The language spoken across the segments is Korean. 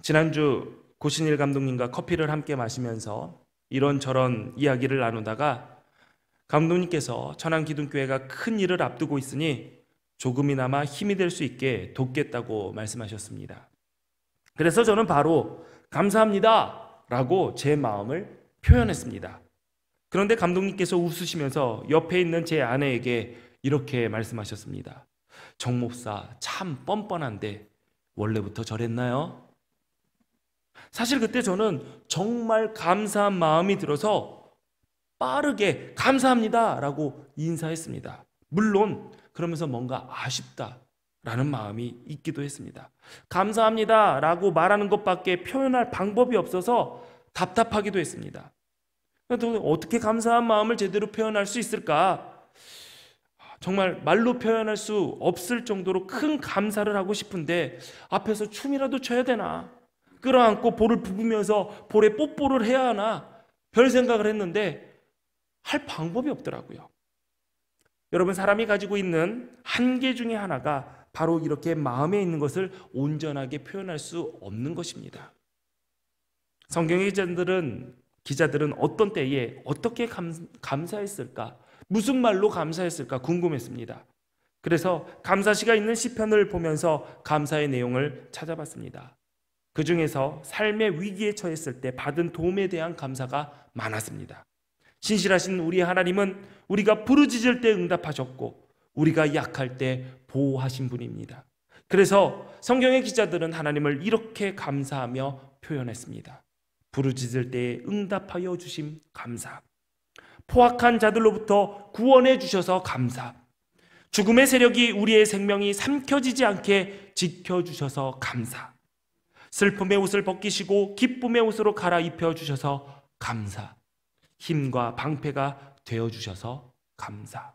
지난주 고신일 감독님과 커피를 함께 마시면서 이런저런 이야기를 나누다가 감독님께서 천안 기둥교회가 큰 일을 앞두고 있으니 조금이나마 힘이 될 수 있게 돕겠다고 말씀하셨습니다. 그래서 저는 바로 감사합니다! 라고 제 마음을 표현했습니다. 그런데 감독님께서 웃으시면서 옆에 있는 제 아내에게 이렇게 말씀하셨습니다. 정목사 참 뻔뻔한데 원래부터 저랬나요? 사실 그때 저는 정말 감사한 마음이 들어서 빠르게 감사합니다 라고 인사했습니다. 물론 그러면서 뭔가 아쉽다 라는 마음이 있기도 했습니다. 감사합니다 라고 말하는 것밖에 표현할 방법이 없어서 답답하기도 했습니다. 어떻게 감사한 마음을 제대로 표현할 수 있을까? 정말 말로 표현할 수 없을 정도로 큰 감사를 하고 싶은데 앞에서 춤이라도 춰야 되나? 끌어안고 볼을 부으면서 볼에 뽀뽀를 해야 하나 별 생각을 했는데 할 방법이 없더라고요. 여러분 사람이 가지고 있는 한계 중에 하나가 바로 이렇게 마음에 있는 것을 온전하게 표현할 수 없는 것입니다. 성경의 기자들은 기자들은 어떤 때에 어떻게 감, 감사했을까? 무슨 말로 감사했을까 궁금했습니다. 그래서 감사시가 있는 시편을 보면서 감사의 내용을 찾아봤습니다. 그 중에서 삶의 위기에 처했을 때 받은 도움에 대한 감사가 많았습니다. 신실하신 우리 하나님은 우리가 부르짖을 때 응답하셨고 우리가 약할 때 보호하신 분입니다. 그래서 성경의 기자들은 하나님을 이렇게 감사하며 표현했습니다. 부르짖을 때 응답하여 주심 감사. 포악한 자들로부터 구원해 주셔서 감사. 죽음의 세력이 우리의 생명이 삼켜지지 않게 지켜 주셔서 감사. 슬픔의 옷을 벗기시고 기쁨의 옷으로 갈아입혀 주셔서 감사. 힘과 방패가 되어 주셔서 감사.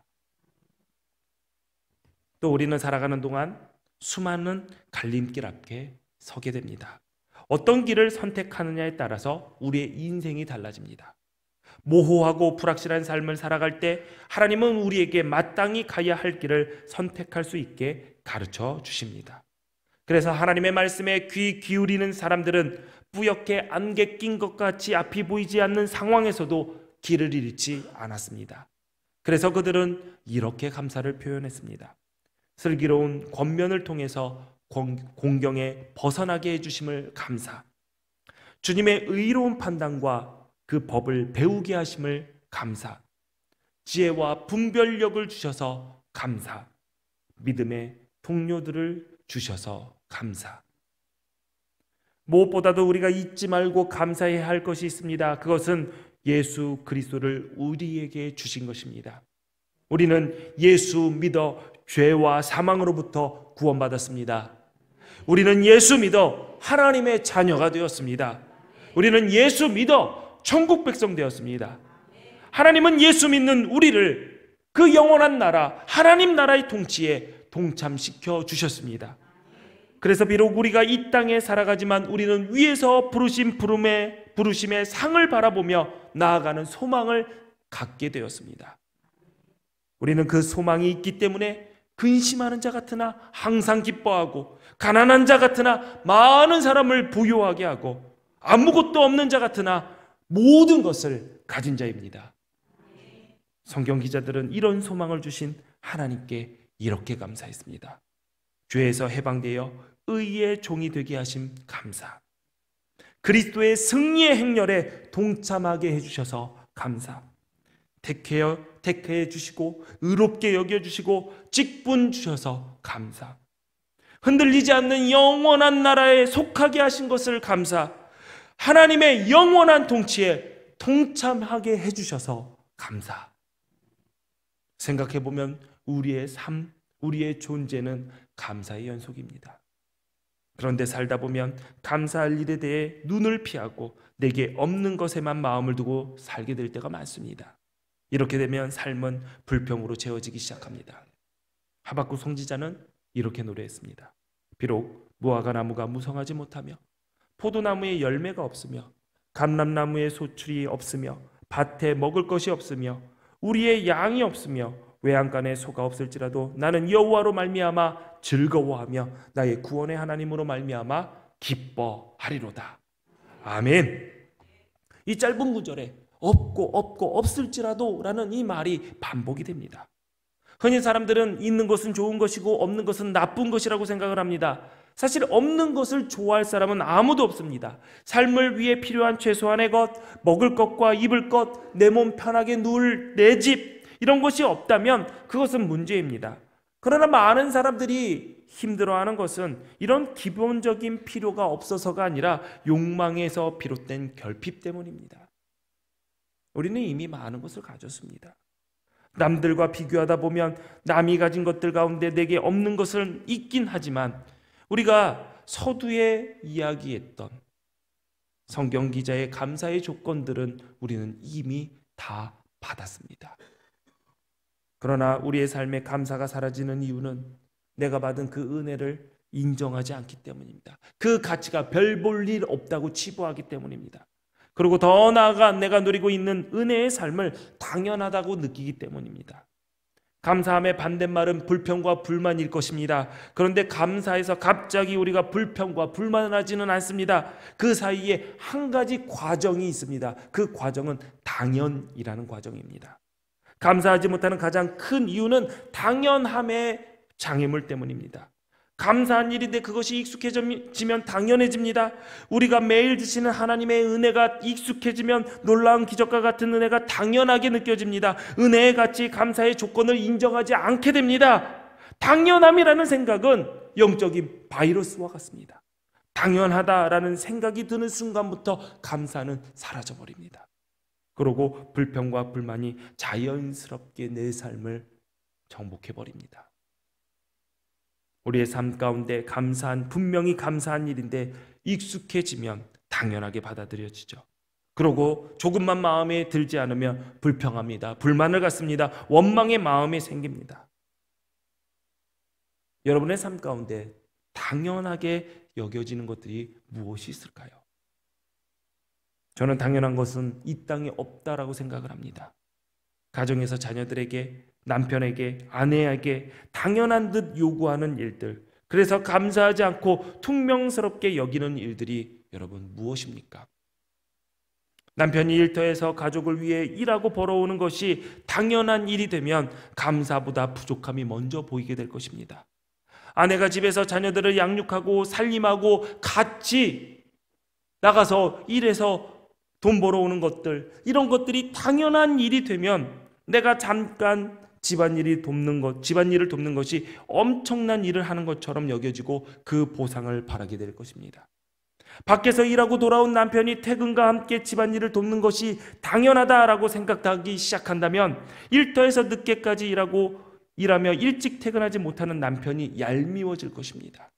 또 우리는 살아가는 동안 수많은 갈림길 앞에 서게 됩니다. 어떤 길을 선택하느냐에 따라서 우리의 인생이 달라집니다. 모호하고 불확실한 삶을 살아갈 때 하나님은 우리에게 마땅히 가야 할 길을 선택할 수 있게 가르쳐 주십니다. 그래서 하나님의 말씀에 귀 기울이는 사람들은 뿌옇게 안개 낀 것 같이 앞이 보이지 않는 상황에서도 길을 잃지 않았습니다. 그래서 그들은 이렇게 감사를 표현했습니다. 슬기로운 권면을 통해서 공경에 벗어나게 해주심을 감사. 주님의 의로운 판단과 그 법을 배우게 하심을 감사. 지혜와 분별력을 주셔서 감사. 믿음의 동료들을 주셔서 감사. 무엇보다도 우리가 잊지 말고 감사해야 할 것이 있습니다. 그것은 예수 그리스도를 우리에게 주신 것입니다. 우리는 예수 믿어 죄와 사망으로부터 구원받았습니다. 우리는 예수 믿어 하나님의 자녀가 되었습니다. 우리는 예수 믿어 천국 백성 되었습니다. 하나님은 예수 믿는 우리를 그 영원한 나라, 하나님 나라의 통치에 동참시켜 주셨습니다. 그래서 비록 우리가 이 땅에 살아가지만 우리는 위에서 부르심 부름의 부르심의 상을 바라보며 나아가는 소망을 갖게 되었습니다. 우리는 그 소망이 있기 때문에 근심하는 자 같으나 항상 기뻐하고 가난한 자 같으나 많은 사람을 부유하게 하고 아무것도 없는 자 같으나 모든 것을 가진 자입니다. 성경 기자들은 이런 소망을 주신 하나님께 이렇게 감사했습니다. 죄에서 해방되어 의의 종이 되게 하심 감사. 그리스도의 승리의 행렬에 동참하게 해주셔서 감사. 택해, 택해 주시고, 의롭게 여겨주시고, 직분 주셔서 감사. 흔들리지 않는 영원한 나라에 속하게 하신 것을 감사. 하나님의 영원한 통치에 동참하게 해주셔서 감사. 생각해보면 우리의 삶, 우리의 존재는 감사의 연속입니다. 그런데 살다 보면 감사할 일에 대해 눈을 피하고 내게 없는 것에만 마음을 두고 살게 될 때가 많습니다. 이렇게 되면 삶은 불평으로 채워지기 시작합니다. 하박국 성지자는 이렇게 노래했습니다. 비록 무화과 나무가 무성하지 못하며 포도나무에 열매가 없으며 감람나무에 소출이 없으며 밭에 먹을 것이 없으며 우리의 양이 없으며 외양간에 소가 없을지라도 나는 여호와로 말미암아 즐거워하며 나의 구원의 하나님으로 말미암아 기뻐하리로다. 아멘. 이 짧은 구절에 없고 없고 없을지라도라는 이 말이 반복이 됩니다. 흔히 사람들은 있는 것은 좋은 것이고 없는 것은 나쁜 것이라고 생각을 합니다. 사실 없는 것을 좋아할 사람은 아무도 없습니다. 삶을 위해 필요한 최소한의 것, 먹을 것과 입을 것, 내 몸 편하게 누울 내 집, 이런 것이 없다면 그것은 문제입니다. 그러나 많은 사람들이 힘들어하는 것은 이런 기본적인 필요가 없어서가 아니라 욕망에서 비롯된 결핍 때문입니다. 우리는 이미 많은 것을 가졌습니다. 남들과 비교하다 보면 남이 가진 것들 가운데 내게 없는 것은 있긴 하지만 우리가 서두에 이야기했던 성경 기자의 감사의 조건들은 우리는 이미 다 받았습니다. 그러나 우리의 삶에 감사가 사라지는 이유는 내가 받은 그 은혜를 인정하지 않기 때문입니다. 그 가치가 별 볼 일 없다고 치부하기 때문입니다. 그리고 더 나아가 내가 누리고 있는 은혜의 삶을 당연하다고 느끼기 때문입니다. 감사함의 반대말은 불평과 불만일 것입니다. 그런데 감사에서 갑자기 우리가 불평과 불만하지는 않습니다. 그 사이에 한 가지 과정이 있습니다. 그 과정은 당연이라는 과정입니다. 감사하지 못하는 가장 큰 이유는 당연함의 장애물 때문입니다. 감사한 일인데 그것이 익숙해지면 당연해집니다. 우리가 매일 주시는 하나님의 은혜가 익숙해지면 놀라운 기적과 같은 은혜가 당연하게 느껴집니다. 은혜의 가치, 감사의 조건을 인정하지 않게 됩니다. 당연함이라는 생각은 영적인 바이러스와 같습니다. 당연하다라는 생각이 드는 순간부터 감사는 사라져버립니다. 그러고 불평과 불만이 자연스럽게 내 삶을 정복해 버립니다. 우리의 삶 가운데 감사한 분명히 감사한 일인데 익숙해지면 당연하게 받아들여지죠. 그러고 조금만 마음에 들지 않으면 불평합니다. 불만을 갖습니다. 원망의 마음이 생깁니다. 여러분의 삶 가운데 당연하게 여겨지는 것들이 무엇이 있을까요? 저는 당연한 것은 이 땅에 없다라고 생각을 합니다. 가정에서 자녀들에게, 남편에게, 아내에게 당연한 듯 요구하는 일들, 그래서 감사하지 않고 퉁명스럽게 여기는 일들이 여러분 무엇입니까? 남편이 일터에서 가족을 위해 일하고 벌어오는 것이 당연한 일이 되면 감사보다 부족함이 먼저 보이게 될 것입니다. 아내가 집에서 자녀들을 양육하고 살림하고 같이 나가서 일해서 돈 벌어오는 것들, 이런 것들이 당연한 일이 되면 내가 잠깐 집안일이 돕는 것, 집안일을 돕는 것이 엄청난 일을 하는 것처럼 여겨지고 그 보상을 바라게 될 것입니다. 밖에서 일하고 돌아온 남편이 퇴근과 함께 집안일을 돕는 것이 당연하다라고 생각하기 시작한다면 일터에서 늦게까지 일하고 일하며 일찍 퇴근하지 못하는 남편이 얄미워질 것입니다.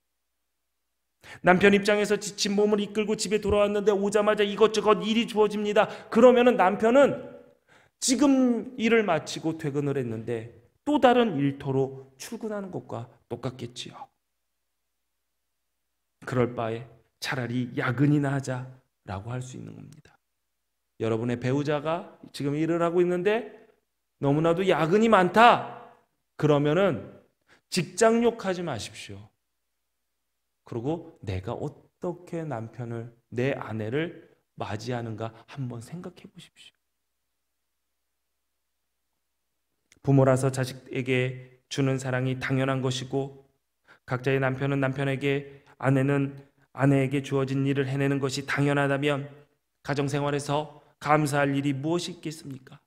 남편 입장에서 지친 몸을 이끌고 집에 돌아왔는데 오자마자 이것저것 일이 주어집니다. 그러면 남편은 지금 일을 마치고 퇴근을 했는데 또 다른 일터로 출근하는 것과 똑같겠지요. 그럴 바에 차라리 야근이나 하자라고 할 수 있는 겁니다. 여러분의 배우자가 지금 일을 하고 있는데 너무나도 야근이 많다. 그러면은 직장 욕하지 마십시오. 그리고 내가 어떻게 남편을, 내 아내를 맞이하는가 한번 생각해 보십시오. 부모라서 자식에게 주는 사랑이 당연한 것이고, 각자의 남편은 남편에게, 아내는 아내에게 주어진 일을 해내는 것이 당연하다면, 가정생활에서 감사할 일이 무엇이 있겠습니까?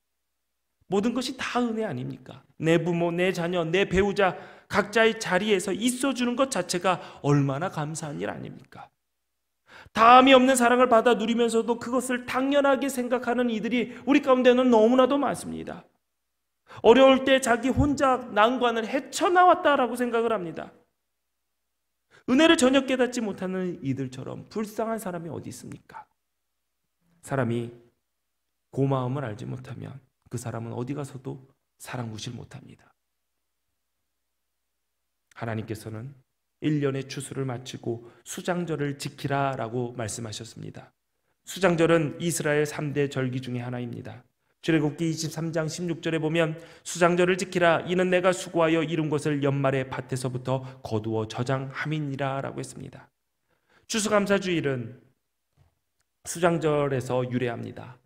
모든 것이 다 은혜 아닙니까? 내 부모, 내 자녀, 내 배우자, 각자의 자리에서 있어주는 것 자체가 얼마나 감사한 일 아닙니까? 다함이 없는 사랑을 받아 누리면서도 그것을 당연하게 생각하는 이들이 우리 가운데는 너무나도 많습니다. 어려울 때 자기 혼자 난관을 헤쳐나왔다라고 생각을 합니다. 은혜를 전혀 깨닫지 못하는 이들처럼 불쌍한 사람이 어디 있습니까? 사람이 고마움을 알지 못하면 그 사람은 어디 가서도 사랑 구실 못합니다. 하나님께서는 1년의 추수를 마치고 수장절을 지키라 라고 말씀하셨습니다. 수장절은 이스라엘 3대 절기 중의 하나입니다. 출애굽기 23장 16절에 보면 수장절을 지키라 이는 내가 수고하여 이룬 것을 연말에 밭에서부터 거두어 저장함이니라 라고 했습니다. 추수감사주일은 수장절에서 유래합니다.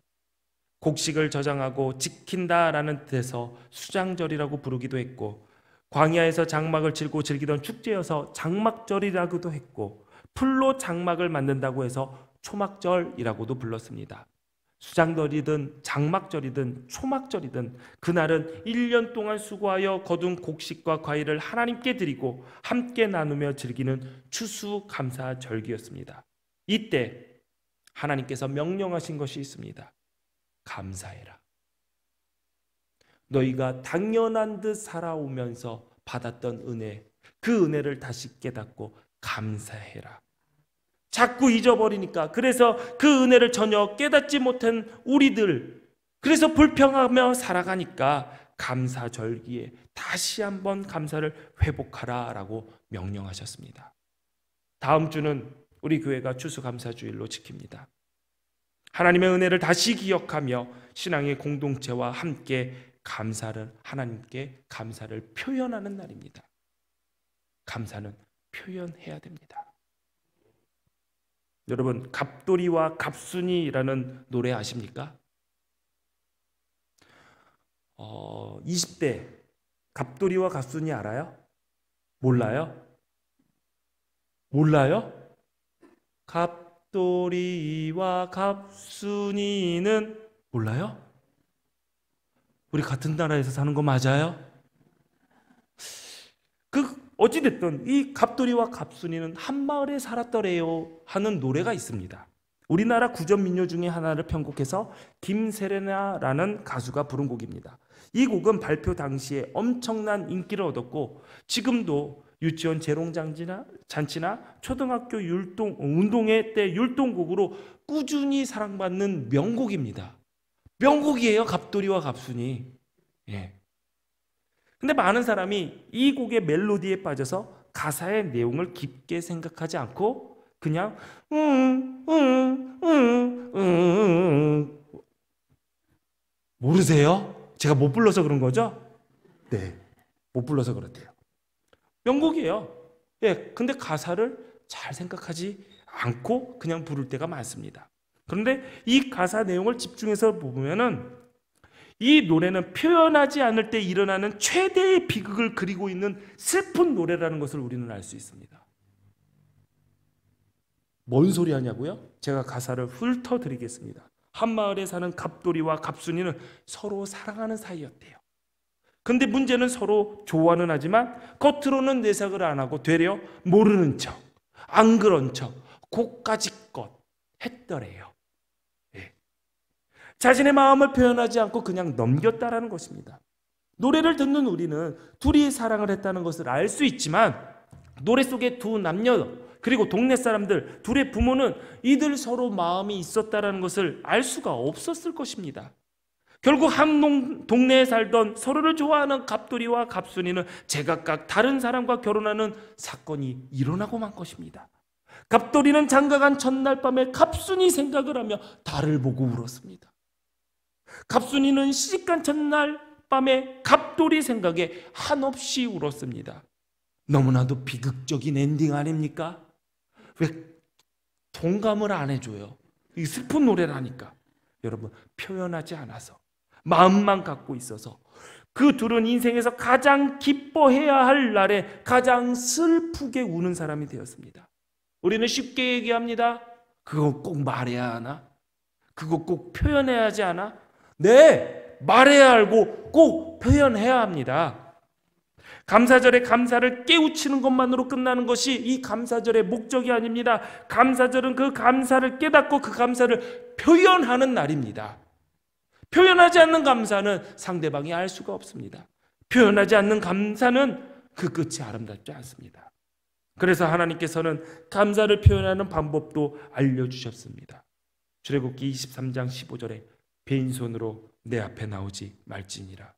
곡식을 저장하고 지킨다라는 뜻에서 수장절이라고 부르기도 했고 광야에서 장막을 칠고 즐기던 축제여서 장막절이라고도 했고 풀로 장막을 만든다고 해서 초막절이라고도 불렀습니다. 수장절이든 장막절이든 초막절이든 그날은 1년 동안 수고하여 거둔 곡식과 과일을 하나님께 드리고 함께 나누며 즐기는 추수감사절기였습니다. 이때 하나님께서 명령하신 것이 있습니다. 감사해라. 너희가 당연한 듯 살아오면서 받았던 은혜, 그 은혜를 다시 깨닫고 감사해라. 자꾸 잊어버리니까 그래서 그 은혜를 전혀 깨닫지 못한 우리들 그래서 불평하며 살아가니까 감사 절기에 다시 한번 감사를 회복하라라고 명령하셨습니다. 다음 주는 우리 교회가 추수감사주일로 지킵니다. 하나님의 은혜를 다시 기억하며 신앙의 공동체와 함께 감사를 하나님께 감사를 표현하는 날입니다. 감사는 표현해야 됩니다. 여러분 갑돌이와 갑순이라는 노래 아십니까? 어, 20대 갑돌이와 갑순이 알아요? 몰라요? 몰라요? 갑돌이와 갑순이는 몰라요? 우리 같은 나라에서 사는 거 맞아요? 그 어찌됐든 이 갑돌이와 갑순이는 한마을에 살았더래요 하는 노래가 있습니다. 우리나라 구전 민요 중에 하나를 편곡해서 김세레나라는 가수가 부른 곡입니다. 이 곡은 발표 당시에 엄청난 인기를 얻었고 지금도 유치원 재롱장지나 잔치나 초등학교 율동 운동회 때 율동곡으로 꾸준히 사랑받는 명곡입니다. 명곡이에요. 갑돌이와 갑순이. 예. 근데 많은 사람이 이 곡의 멜로디에 빠져서 가사의 내용을 깊게 생각하지 않고 그냥 음, 음, 음, 음, 모르세요? 제가 못 불러서 그런 거죠? 네. 못 불러서 그렇대요. 명곡이에요. 예. 근데 가사를 잘 생각하지 않고 그냥 부를 때가 많습니다. 그런데 이 가사 내용을 집중해서 보면은 이 노래는 표현하지 않을 때 일어나는 최대의 비극을 그리고 있는 슬픈 노래라는 것을 우리는 알 수 있습니다. 뭔 소리 하냐고요? 제가 가사를 훑어드리겠습니다. 한마을에 사는 갑돌이와 갑순이는 서로 사랑하는 사이였대요. 근데 문제는 서로 좋아는 하지만 겉으로는 내색을 안 하고 되려 모르는 척, 안 그런 척, 고까지 껏 했더래요. 자신의 마음을 표현하지 않고 그냥 넘겼다라는 것입니다. 노래를 듣는 우리는 둘이 사랑을 했다는 것을 알 수 있지만 노래 속의 두 남녀 그리고 동네 사람들 둘의 부모는 이들 서로 마음이 있었다라는 것을 알 수가 없었을 것입니다. 결국 한 동네에 살던 서로를 좋아하는 갑돌이와 갑순이는 제각각 다른 사람과 결혼하는 사건이 일어나고 만 것입니다. 갑돌이는 장가간 첫날 밤에 갑순이 생각을 하며 달을 보고 울었습니다. 갑순이는 시집간 첫날 밤에 갑돌이 생각에 한없이 울었습니다. 너무나도 비극적인 엔딩 아닙니까? 왜 동감을 안 해줘요? 이 슬픈 노래라니까. 여러분 표현하지 않아서 마음만 갖고 있어서 그 둘은 인생에서 가장 기뻐해야 할 날에 가장 슬프게 우는 사람이 되었습니다. 우리는 쉽게 얘기합니다. 그거 꼭 말해야 하나? 그거 꼭 표현해야 하지 않아? 네, 말해야 알고 꼭 표현해야 합니다. 감사절의 감사를 깨우치는 것만으로 끝나는 것이 이 감사절의 목적이 아닙니다. 감사절은 그 감사를 깨닫고 그 감사를 표현하는 날입니다. 표현하지 않는 감사는 상대방이 알 수가 없습니다. 표현하지 않는 감사는 그 끝이 아름답지 않습니다. 그래서 하나님께서는 감사를 표현하는 방법도 알려주셨습니다. 출애굽기 23장 15절에 빈손으로 내 앞에 나오지 말지니라.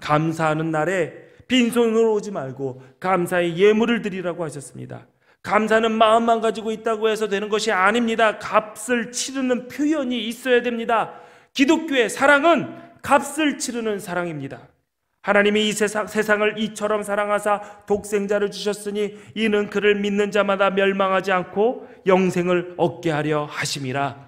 감사하는 날에 빈손으로 오지 말고 감사의 예물을 드리라고 하셨습니다. 감사는 마음만 가지고 있다고 해서 되는 것이 아닙니다. 값을 치르는 표현이 있어야 됩니다. 기독교의 사랑은 값을 치르는 사랑입니다. 하나님이 이 세상, 세상을 이처럼 사랑하사 독생자를 주셨으니 이는 그를 믿는 자마다 멸망하지 않고 영생을 얻게 하려 하심이라.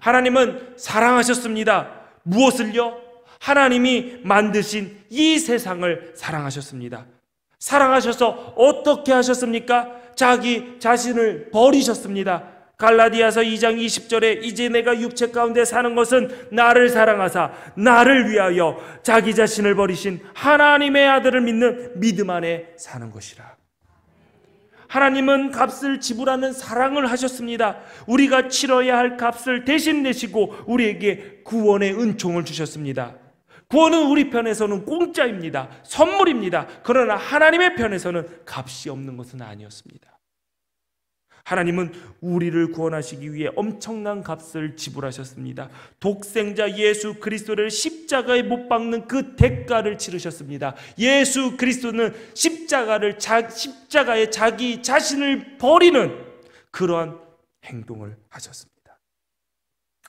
하나님은 사랑하셨습니다. 무엇을요? 하나님이 만드신 이 세상을 사랑하셨습니다. 사랑하셔서 어떻게 하셨습니까? 자기 자신을 버리셨습니다. 갈라디아서 2장 20절에 이제 내가 육체 가운데 사는 것은 나를 사랑하사 나를 위하여 자기 자신을 버리신 하나님의 아들을 믿는 믿음 안에 사는 것이라. 하나님은 값을 지불하는 사랑을 하셨습니다. 우리가 치러야 할 값을 대신 내시고 우리에게 구원의 은총을 주셨습니다. 구원은 우리 편에서는 공짜입니다. 선물입니다. 그러나 하나님의 편에서는 값이 없는 것은 아니었습니다. 하나님은 우리를 구원하시기 위해 엄청난 값을 지불하셨습니다. 독생자 예수 그리스도를 십자가에 못 박는 그 대가를 치르셨습니다. 예수 그리스도는 십자가를 자, 십자가에 자기 자신을 버리는 그러한 행동을 하셨습니다.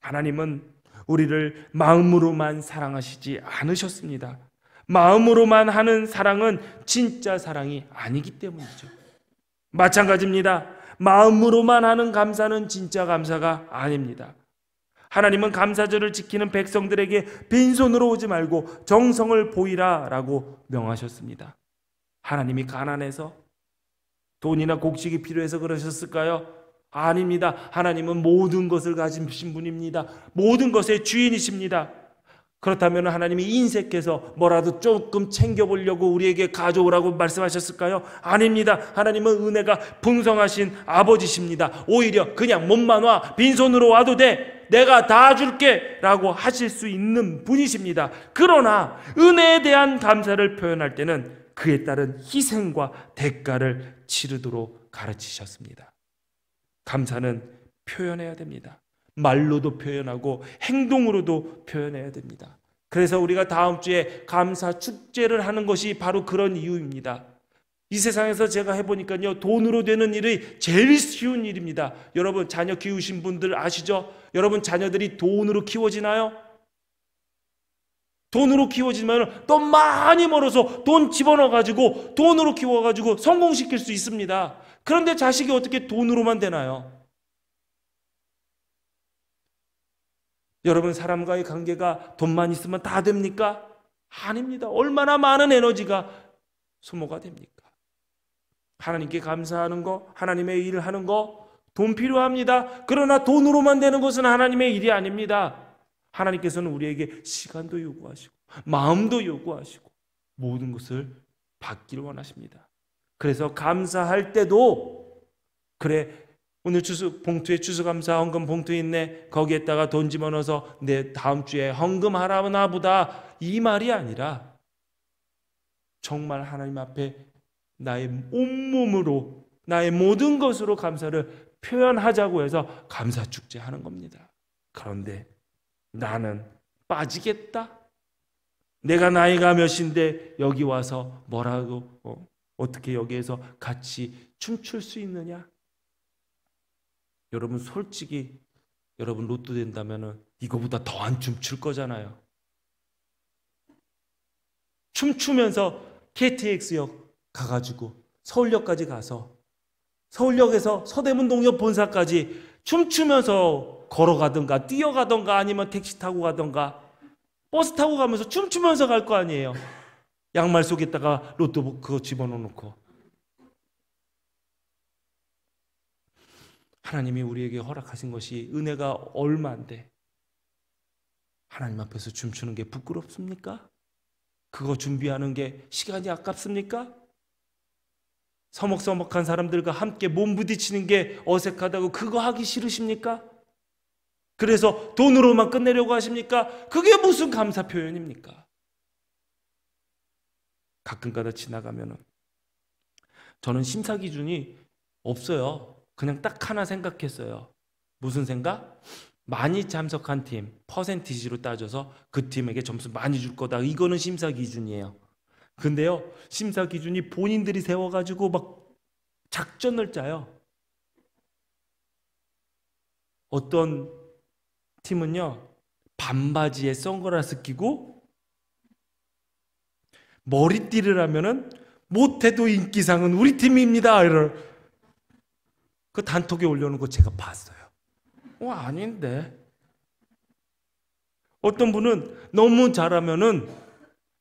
하나님은 우리를 마음으로만 사랑하시지 않으셨습니다. 마음으로만 하는 사랑은 진짜 사랑이 아니기 때문이죠. 마찬가지입니다. 마음으로만 하는 감사는 진짜 감사가 아닙니다. 하나님은 감사절을 지키는 백성들에게 빈손으로 오지 말고 정성을 보이라라고 명하셨습니다. 하나님이 가난해서 돈이나 곡식이 필요해서 그러셨을까요? 아닙니다. 하나님은 모든 것을 가진 분입니다. 모든 것의 주인이십니다. 그렇다면 하나님이 인색해서 뭐라도 조금 챙겨보려고 우리에게 가져오라고 말씀하셨을까요? 아닙니다. 하나님은 은혜가 풍성하신 아버지십니다. 오히려 그냥 몸만 와, 빈손으로 와도 돼. 내가 다 줄게. 라고 하실 수 있는 분이십니다. 그러나 은혜에 대한 감사를 표현할 때는 그에 따른 희생과 대가를 치르도록 가르치셨습니다. 감사는 표현해야 됩니다. 말로도 표현하고 행동으로도 표현해야 됩니다. 그래서 우리가 다음 주에 감사 축제를 하는 것이 바로 그런 이유입니다. 이 세상에서 제가 해보니까요, 돈으로 되는 일이 제일 쉬운 일입니다. 여러분, 자녀 키우신 분들 아시죠? 여러분, 자녀들이 돈으로 키워지나요? 돈으로 키워지면 돈 많이 벌어서 돈 집어넣어가지고 돈으로 키워가지고 성공시킬 수 있습니다. 그런데 자식이 어떻게 돈으로만 되나요? 여러분 사람과의 관계가 돈만 있으면 다 됩니까? 아닙니다. 얼마나 많은 에너지가 소모가 됩니까? 하나님께 감사하는 거, 하나님의 일을 하는 거, 돈 필요합니다. 그러나 돈으로만 되는 것은 하나님의 일이 아닙니다. 하나님께서는 우리에게 시간도 요구하시고, 마음도 요구하시고, 모든 것을 받기를 원하십니다. 그래서 감사할 때도, 그래, 오늘 주수 봉투에 주수감사 헌금 봉투 있네 거기에다가 돈 집어넣어서 내 다음 주에 헌금하라나 보다 이 말이 아니라 정말 하나님 앞에 나의 온몸으로 나의 모든 것으로 감사를 표현하자고 해서 감사 축제 하는 겁니다. 그런데 나는 빠지겠다. 내가 나이가 몇인데 여기 와서 뭐라고 어, 어떻게 여기에서 같이 춤출 수 있느냐? 여러분 솔직히 여러분 로또 된다면 이거보다 더 안 춤출 거잖아요. 춤추면서 KTX역 가가지고 서울역까지 가서 서울역에서 서대문 동역 본사까지 춤추면서 걸어가던가 뛰어가던가 아니면 택시 타고 가던가 버스 타고 가면서 춤추면서 갈 거 아니에요. 양말 속에다가 로또 그거 집어넣어 놓고 하나님이 우리에게 허락하신 것이 은혜가 얼마인데 하나님 앞에서 춤추는 게 부끄럽습니까? 그거 준비하는 게 시간이 아깝습니까? 서먹서먹한 사람들과 함께 몸부딪히는 게 어색하다고 그거 하기 싫으십니까? 그래서 돈으로만 끝내려고 하십니까? 그게 무슨 감사 표현입니까? 가끔가다 지나가면은 저는 심사 기준이 없어요. 그냥 딱 하나 생각했어요. 무슨 생각? 많이 참석한 팀, 퍼센티지로 따져서 그 팀에게 점수 많이 줄 거다. 이거는 심사 기준이에요. 근데요, 심사 기준이 본인들이 세워가지고 막 작전을 짜요. 어떤 팀은요, 반바지에 선글라스 끼고 머리띠를 하면은 못해도 인기상은 우리 팀입니다. 이런 그 단톡에 올려놓은 거 제가 봤어요. 어, 아닌데. 어떤 분은 너무 잘하면은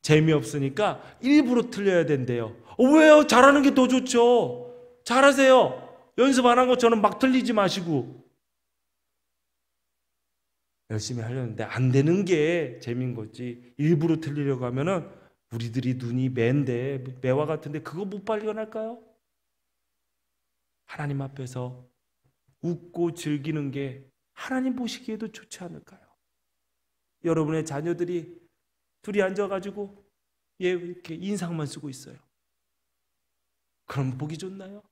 재미없으니까 일부러 틀려야 된대요. 어, 왜요? 잘하는 게 더 좋죠. 잘하세요. 연습 안한 것처럼 막 틀리지 마시고. 열심히 하려는데 안 되는 게 재미인 거지. 일부러 틀리려고 하면은 우리들이 눈이 맨데, 매와 같은데 그거 못 발견할까요? 하나님 앞에서 웃고 즐기는 게 하나님 보시기에도 좋지 않을까요? 여러분의 자녀들이 둘이 앉아가지고 예 이렇게 인상만 쓰고 있어요. 그럼 보기 좋나요?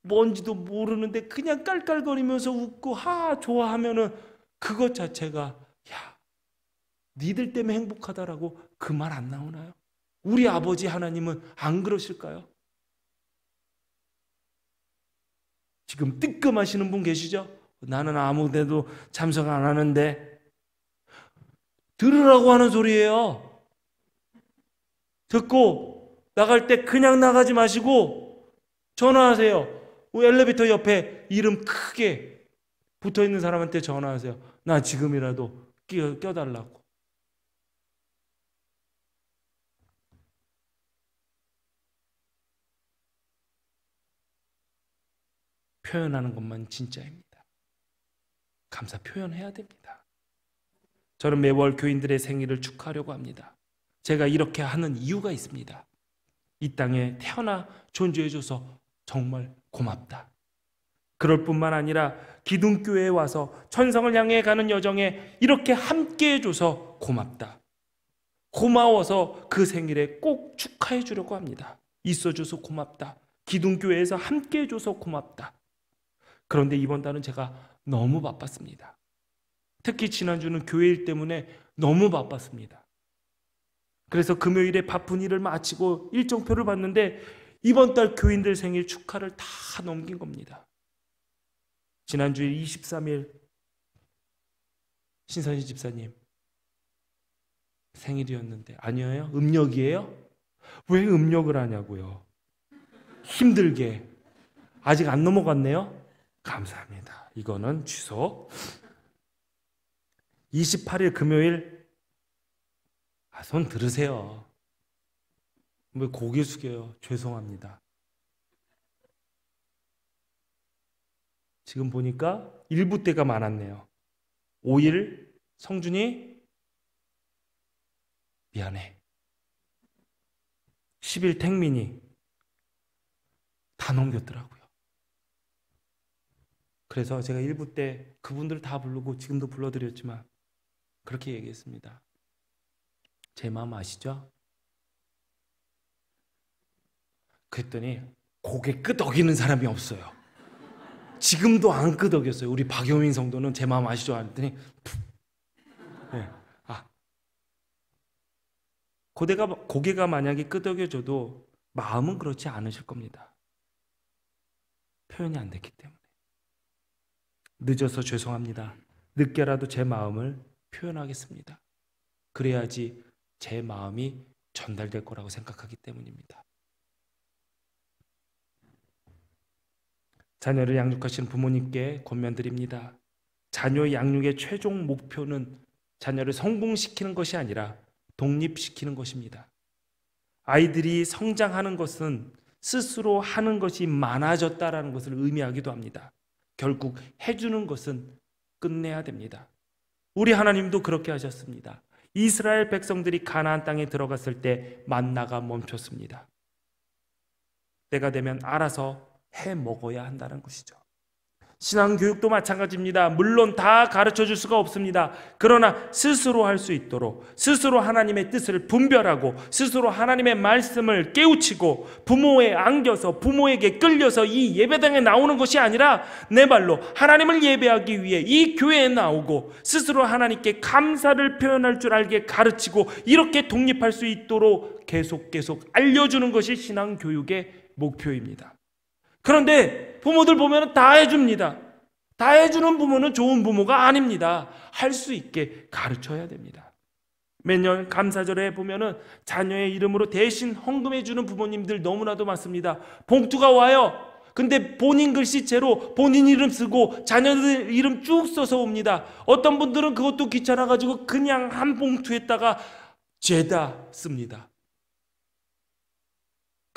뭔지도 모르는데 그냥 깔깔거리면서 웃고 하 좋아하면은 그것 자체가 야 니들 때문에 행복하다라고 그 말 안 나오나요? 우리 아버지 하나님은 안 그러실까요? 지금 뜨끔하시는 분 계시죠? 나는 아무 데도 참석 안 하는데 들으라고 하는 소리예요. 듣고 나갈 때 그냥 나가지 마시고 전화하세요. 엘리베이터 옆에 이름 크게 붙어 있는 사람한테 전화하세요. 나 지금이라도 껴, 껴달라고. 표현하는 것만 진짜입니다. 감사 표현해야 됩니다. 저는 매월 교인들의 생일을 축하하려고 합니다. 제가 이렇게 하는 이유가 있습니다. 이 땅에 태어나 존재해줘서 정말 고맙다. 그럴 뿐만 아니라 기둥교회에 와서 천성을 향해 가는 여정에 이렇게 함께 해줘서 고맙다. 고마워서 그 생일에 꼭 축하해 주려고 합니다. 있어줘서 고맙다. 기둥교회에서 함께 해줘서 고맙다. 그런데 이번 달은 제가 너무 바빴습니다. 특히 지난주는 교회 일 때문에 너무 바빴습니다. 그래서 금요일에 바쁜 일을 마치고 일정표를 봤는데 이번 달 교인들 생일 축하를 다 넘긴 겁니다. 지난주에 23일 신선희 집사님 생일이었는데 아니에요? 음력이에요? 왜 음력을 하냐고요? 힘들게 아직 안 넘어갔네요? 감사합니다. 이거는 취소. 28일 금요일 아, 손 들으세요. 왜 고개 숙여요? 죄송합니다. 지금 보니까 일부 때가 많았네요. 5일 성준이 미안해. 10일 택민이 다 넘겼더라고요. 그래서 제가 일부 때 그분들 다 부르고 지금도 불러드렸지만 그렇게 얘기했습니다. 제 마음 아시죠? 그랬더니 고개 끄덕이는 사람이 없어요. 지금도 안 끄덕였어요. 우리 박효민 성도는 제 마음 아시죠? 하더니 네. 아 고대가 고개가 만약에 끄덕여줘도 마음은 그렇지 않으실 겁니다. 표현이 안 됐기 때문에. 늦어서 죄송합니다. 늦게라도 제 마음을 표현하겠습니다. 그래야지 제 마음이 전달될 거라고 생각하기 때문입니다. 자녀를 양육하시는 부모님께 권면드립니다. 자녀의 양육의 최종 목표는 자녀를 성공시키는 것이 아니라 독립시키는 것입니다. 아이들이 성장하는 것은 스스로 하는 것이 많아졌다라는 것을 의미하기도 합니다. 결국 해주는 것은 끝내야 됩니다. 우리 하나님도 그렇게 하셨습니다. 이스라엘 백성들이 가나안 땅에 들어갔을 때 만나가 멈췄습니다. 때가 되면 알아서 해 먹어야 한다는 것이죠. 신앙 교육도 마찬가지입니다. 물론 다 가르쳐 줄 수가 없습니다. 그러나 스스로 할 수 있도록 스스로 하나님의 뜻을 분별하고 스스로 하나님의 말씀을 깨우치고 부모에 안겨서 부모에게 끌려서 이 예배당에 나오는 것이 아니라 내발로 하나님을 예배하기 위해 이 교회에 나오고 스스로 하나님께 감사를 표현할 줄 알게 가르치고 이렇게 독립할 수 있도록 계속 계속 알려주는 것이 신앙 교육의 목표입니다. 그런데 부모들 보면 다 해줍니다. 다 해주는 부모는 좋은 부모가 아닙니다. 할 수 있게 가르쳐야 됩니다. 매년 감사절에 보면 자녀의 이름으로 대신 헌금해주는 부모님들 너무나도 많습니다. 봉투가 와요. 근데 본인 글씨체로 본인 이름 쓰고 자녀들 이름 쭉 써서 옵니다. 어떤 분들은 그것도 귀찮아가지고 그냥 한 봉투에다가 죄다 씁니다.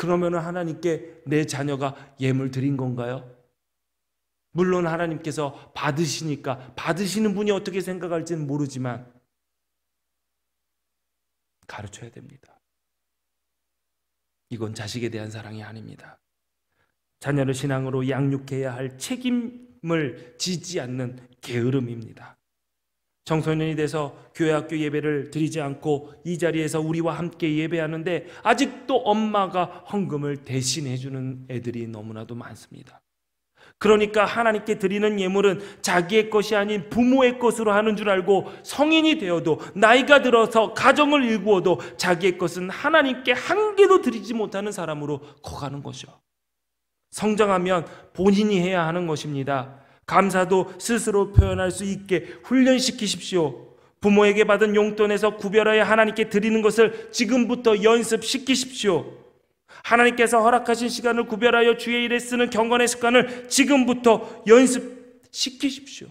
그러면 하나님께 내 자녀가 예물 드린 건가요? 물론 하나님께서 받으시니까 받으시는 분이 어떻게 생각할지는 모르지만 가르쳐야 됩니다. 이건 자식에 대한 사랑이 아닙니다. 자녀를 신앙으로 양육해야 할 책임을 지지 않는 게으름입니다. 청소년이 돼서 교회 학교 예배를 드리지 않고 이 자리에서 우리와 함께 예배하는데 아직도 엄마가 헌금을 대신해 주는 애들이 너무나도 많습니다. 그러니까 하나님께 드리는 예물은 자기의 것이 아닌 부모의 것으로 하는 줄 알고 성인이 되어도 나이가 들어서 가정을 일구어도 자기의 것은 하나님께 한 개도 드리지 못하는 사람으로 커가는 것이요. 성장하면 본인이 해야 하는 것입니다. 감사도 스스로 표현할 수 있게 훈련시키십시오. 부모에게 받은 용돈에서 구별하여 하나님께 드리는 것을 지금부터 연습시키십시오. 하나님께서 허락하신 시간을 구별하여 주의 일에 쓰는 경건의 습관을 지금부터 연습시키십시오.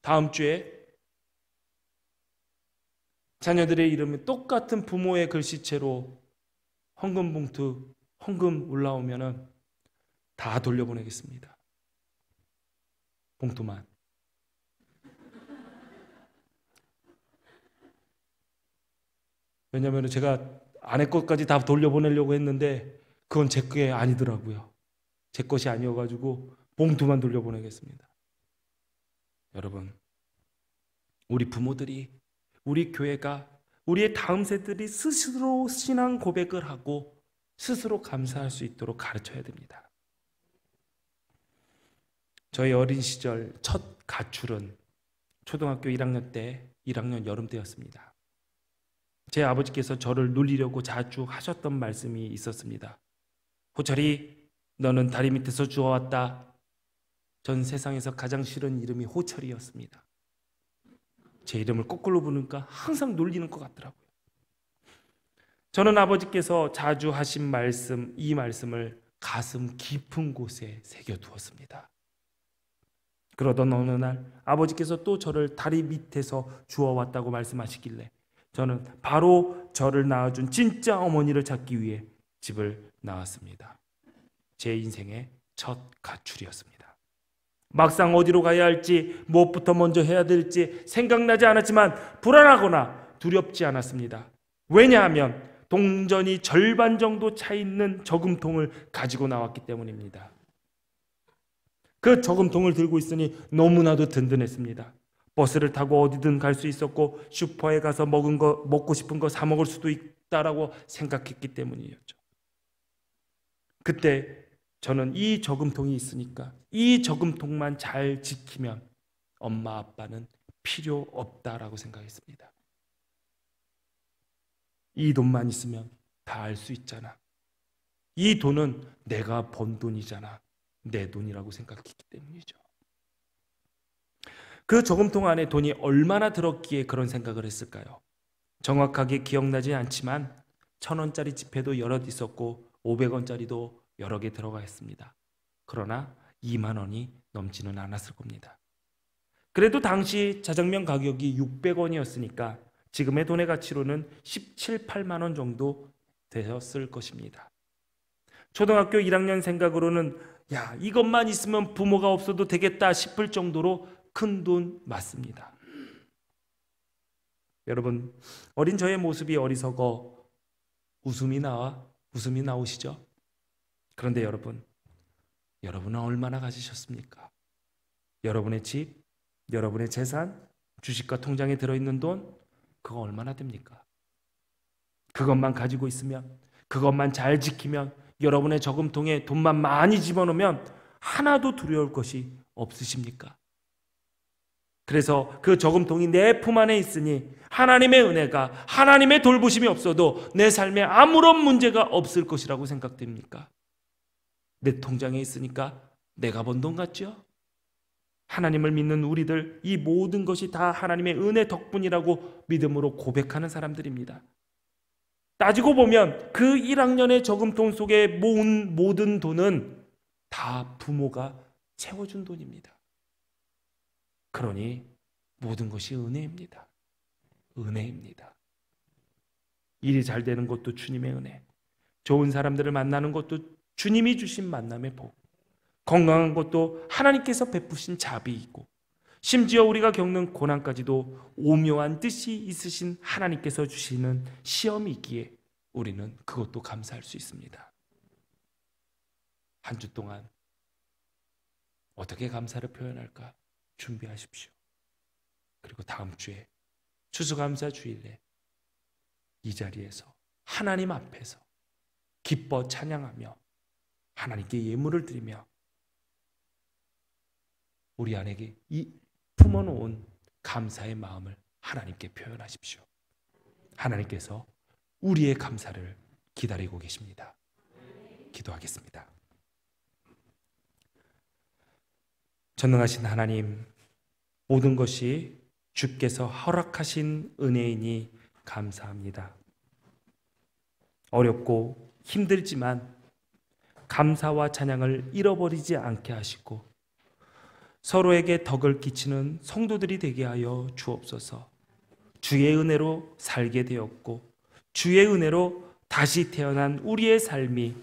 다음 주에 자녀들의 이름이 똑같은 부모의 글씨체로 헌금 봉투, 헌금 올라오면다 돌려보내겠습니다. 봉투만. 왜냐하면 제가 아내 것까지 다 돌려보내려고 했는데 그건 제게 아니더라고요. 제 것이 아니어가지고 봉투만 돌려보내겠습니다. 여러분, 우리 부모들이, 우리 교회가, 우리의 다음 세들이 스스로 신앙 고백을 하고 스스로 감사할 수 있도록 가르쳐야 됩니다. 저의 어린 시절 첫 가출은 초등학교 1학년 때 1학년 여름 때였습니다. 제 아버지께서 저를 놀리려고 자주 하셨던 말씀이 있었습니다. 호철이 너는 다리 밑에서 주워왔다. 전 세상에서 가장 싫은 이름이 호철이었습니다. 제 이름을 거꾸로 부르니까 항상 놀리는 것 같더라고요. 저는 아버지께서 자주 하신 말씀, 이 말씀을 가슴 깊은 곳에 새겨두었습니다. 그러던 어느 날 아버지께서 또 저를 다리 밑에서 주워왔다고 말씀하시길래 저는 바로 저를 낳아준 진짜 어머니를 찾기 위해 집을 나왔습니다. 제 인생의 첫 가출이었습니다. 막상 어디로 가야 할지 무엇부터 먼저 해야 될지 생각나지 않았지만 불안하거나 두렵지 않았습니다. 왜냐하면 동전이 절반 정도 차 있는 저금통을 가지고 나왔기 때문입니다. 그 저금통을 들고 있으니 너무나도 든든했습니다. 버스를 타고 어디든 갈 수 있었고 슈퍼에 가서 먹은 거 먹고 싶은 거 사 먹을 수도 있다라고 생각했기 때문이었죠. 그때 저는 이 저금통이 있으니까 이 저금통만 잘 지키면 엄마 아빠는 필요 없다라고 생각했습니다. 이 돈만 있으면 다 알 수 있잖아. 이 돈은 내가 번 돈이잖아. 내 돈이라고 생각했기 때문이죠. 그 저금통 안에 돈이 얼마나 들었기에 그런 생각을 했을까요? 정확하게 기억나지 않지만 천 원짜리 지폐도 여럿 있었고 500원짜리도 여러 개 들어가 있습니다. 그러나 2만 원이 넘지는 않았을 겁니다. 그래도 당시 자장면 가격이 600원이었으니까 지금의 돈의 가치로는 17, 8만 원 정도 되었을 것입니다. 초등학교 1학년 생각으로는 야, 이것만 있으면 부모가 없어도 되겠다 싶을 정도로 큰 돈 맞습니다. 여러분, 어린 저의 모습이 어리석어 웃음이 나와, 웃음이 나오시죠? 그런데 여러분, 여러분은 얼마나 가지셨습니까? 여러분의 집, 여러분의 재산, 주식과 통장에 들어있는 돈, 그거 얼마나 됩니까? 그것만 가지고 있으면, 그것만 잘 지키면, 여러분의 저금통에 돈만 많이 집어넣으면 하나도 두려울 것이 없으십니까? 그래서 그 저금통이 내 품 안에 있으니 하나님의 은혜가 하나님의 돌보심이 없어도 내 삶에 아무런 문제가 없을 것이라고 생각됩니까? 내 통장에 있으니까 내가 번 돈 같죠? 하나님을 믿는 우리들 이 모든 것이 다 하나님의 은혜 덕분이라고 믿음으로 고백하는 사람들입니다. 따지고 보면 그 1학년의 저금 통 속에 모은 모든 돈은 다 부모가 채워준 돈입니다. 그러니 모든 것이 은혜입니다. 은혜입니다. 일이 잘 되는 것도 주님의 은혜. 좋은 사람들을 만나는 것도 주님이 주신 만남의 복. 건강한 것도 하나님께서 베푸신 자비이고 심지어 우리가 겪는 고난까지도 오묘한 뜻이 있으신 하나님께서 주시는 시험이 있기에 우리는 그것도 감사할 수 있습니다. 한 주 동안 어떻게 감사를 표현할까 준비하십시오. 그리고 다음 주에 추수감사 주일에 이 자리에서 하나님 앞에서 기뻐 찬양하며 하나님께 예물을 드리며 우리 안에게 이 품어놓은 감사의 마음을 하나님께 표현하십시오. 하나님께서 우리의 감사를 기다리고 계십니다. 기도하겠습니다. 전능하신 하나님, 모든 것이 주께서 허락하신 은혜이니 감사합니다. 어렵고 힘들지만 감사와 찬양을 잃어버리지 않게 하시고 서로에게 덕을 끼치는 성도들이 되게 하여 주옵소서. 주의 은혜로 살게 되었고 주의 은혜로 다시 태어난 우리의 삶이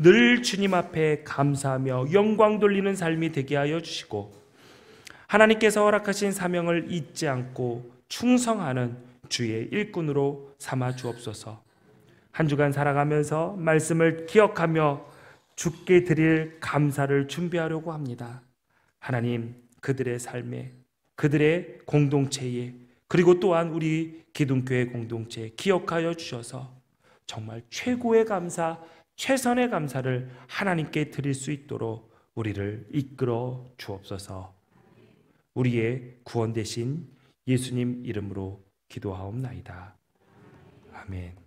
늘 주님 앞에 감사하며 영광 돌리는 삶이 되게 하여 주시고 하나님께서 허락하신 사명을 잊지 않고 충성하는 주의 일꾼으로 삼아 주옵소서. 한 주간 살아가면서 말씀을 기억하며 주께 드릴 감사를 준비하려고 합니다. 하나님 그들의 삶에 그들의 공동체에 그리고 또한 우리 기둥교회 공동체에 기억하여 주셔서 정말 최고의 감사, 최선의 감사를 하나님께 드릴 수 있도록 우리를 이끌어 주옵소서. 우리의 구원 대신 예수님 이름으로 기도하옵나이다. 아멘.